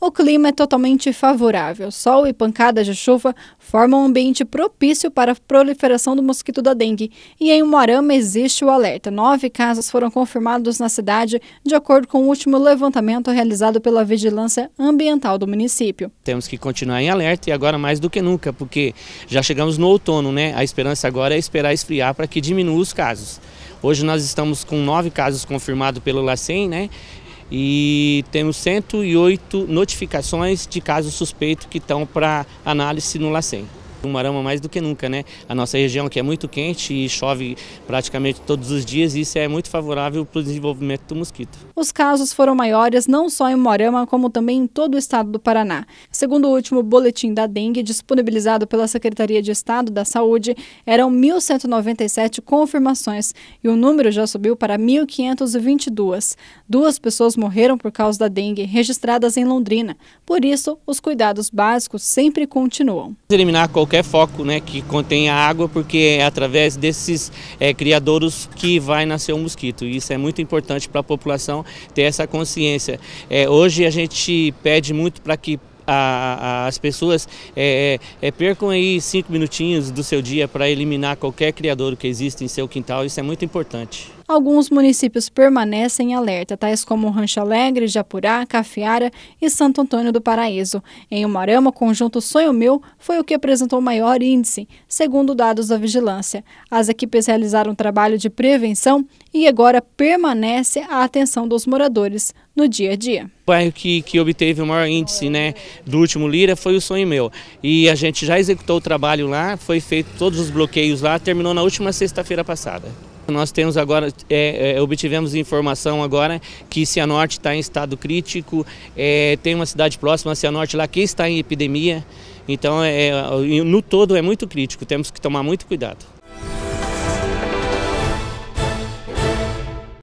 o clima é totalmente favorável. Sol e pancadas de chuva formam um ambiente propício para a proliferação do mosquito da dengue. E em Moarama existe o alerta. Nove casos foram confirmados na cidade, de acordo com o último levantamento realizado pela Vigilância Ambiental do município. Temos que continuar em alerta e agora mais do que nunca, porque já chegamos no outono, né? A esperança agora é esperar esfriar para que diminua os casos. Hoje nós estamos com nove casos confirmados pelo LACEN, né? e temos 108 notificações de casos suspeitos que estão para análise no LACEN. Umuarama mais do que nunca, né? A nossa região que é muito quente e chove praticamente todos os dias e isso é muito favorável para o desenvolvimento do mosquito. Os casos foram maiores não só em Umuarama, como também em todo o estado do Paraná. Segundo o último boletim da dengue, disponibilizado pela Secretaria de Estado da Saúde, eram 1.197 confirmações e o número já subiu para 1.522. Duas pessoas morreram por causa da dengue, registradas em Londrina. Por isso, os cuidados básicos sempre continuam. Eliminar qualquer qualquer foco né, que contém água, porque é através desses é, criadouros que vai nascer o um mosquito. E isso é muito importante para a população ter essa consciência. É, hoje a gente pede muito para que as pessoas é, é, é, percam aí cinco minutinhos do seu dia para eliminar qualquer criadouro que existe em seu quintal, isso é muito importante alguns municípios permanecem em alerta, tais como Rancho Alegre, Japurá, Cafiara e Santo Antônio do Paraíso. Em Umarama, o conjunto Sonho Meu foi o que apresentou maior índice, segundo dados da vigilância. As equipes realizaram um trabalho de prevenção e agora permanece a atenção dos moradores no dia a dia. O bairro que, que obteve o maior índice né, do último Lira foi o Sonho Meu. E a gente já executou o trabalho lá, foi feito todos os bloqueios lá, terminou na última sexta-feira passada. Nós temos agora, é, é, obtivemos informação agora que Cianorte está em estado crítico, é, tem uma cidade próxima a Cianorte lá que está em epidemia. Então, é, é, no todo é muito crítico, temos que tomar muito cuidado.